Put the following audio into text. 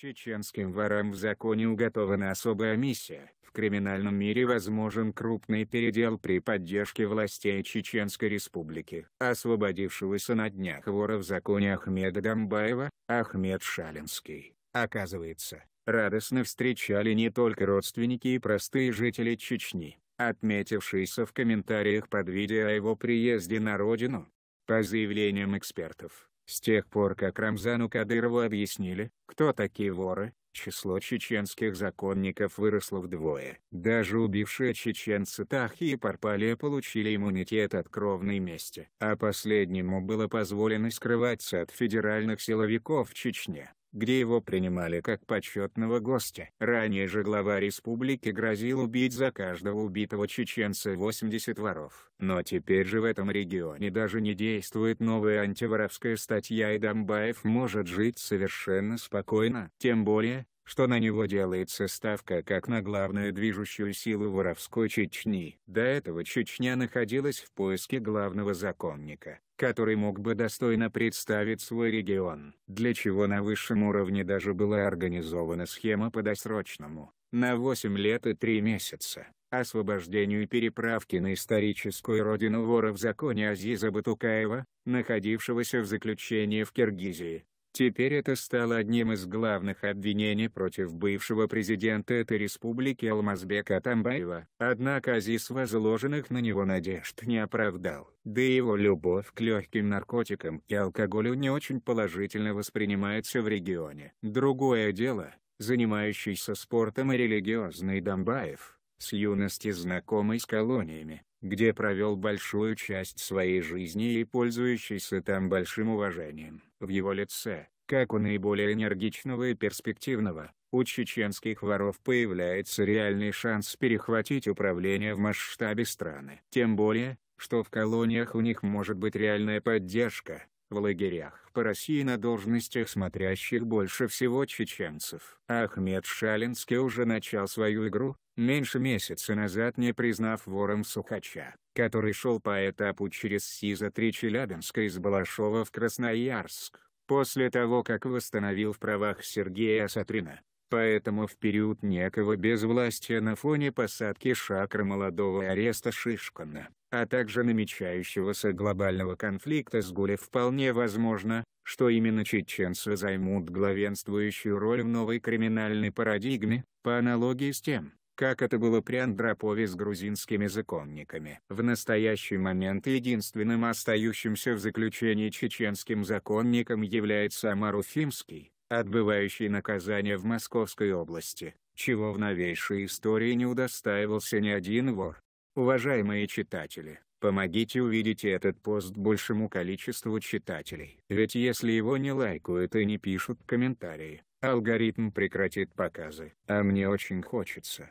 Чеченским ворам в законе уготована особая миссия. В криминальном мире возможен крупный передел при поддержке властей Чеченской Республики. Освободившегося на днях вора в законе Ахмеда Дамбаева, Ахмед Шалинский, оказывается, радостно встречали не только родственники и простые жители Чечни, отметившиеся в комментариях под видео о его приезде на родину. По заявлениям экспертов, с тех пор, как Рамзану Кадырову объяснили, кто такие воры, число чеченских законников выросло вдвое. Даже убившие чеченцы Тахи и Парпалия получили иммунитет от кровной мести. А последнему было позволено скрываться от федеральных силовиков в Чечне где его принимали как почетного гостя. Ранее же глава республики грозил убить за каждого убитого чеченца 80 воров. Но теперь же в этом регионе даже не действует новая антиворовская статья и Домбаев может жить совершенно спокойно. Тем более, что на него делается ставка как на главную движущую силу воровской Чечни. До этого Чечня находилась в поиске главного законника, который мог бы достойно представить свой регион, для чего на высшем уровне даже была организована схема по досрочному, на 8 лет и 3 месяца, освобождению переправки на историческую родину вора в законе Азиза Батукаева, находившегося в заключении в Киргизии. Теперь это стало одним из главных обвинений против бывшего президента этой республики Алмазбека Тамбаева. Однако Азиз возложенных на него надежд не оправдал. Да и его любовь к легким наркотикам и алкоголю не очень положительно воспринимается в регионе. Другое дело, занимающийся спортом и религиозный Домбаев, с юности знакомый с колониями, где провел большую часть своей жизни и пользующийся там большим уважением. В его лице, как у наиболее энергичного и перспективного, у чеченских воров появляется реальный шанс перехватить управление в масштабе страны. Тем более, что в колониях у них может быть реальная поддержка, в лагерях по России на должностях смотрящих больше всего чеченцев. Ахмед Шалинский уже начал свою игру, меньше месяца назад не признав вором Сухача, который шел по этапу через СИЗО-3 Челябинска из Балашова в Красноярск, после того как восстановил в правах Сергея Сатрина. Поэтому в период некого безвластия на фоне посадки Шакра молодого ареста Шишкана, а также намечающегося глобального конфликта с Гуле вполне возможно, что именно чеченцы займут главенствующую роль в новой криминальной парадигме, по аналогии с тем, как это было при Андропове с грузинскими законниками. В настоящий момент единственным остающимся в заключении чеченским законником является Амар Уфимский, отбывающий наказание в Московской области, чего в новейшей истории не удостаивался ни один вор. Уважаемые читатели, помогите увидеть этот пост большему количеству читателей. Ведь если его не лайкают и не пишут комментарии, алгоритм прекратит показы. А мне очень хочется,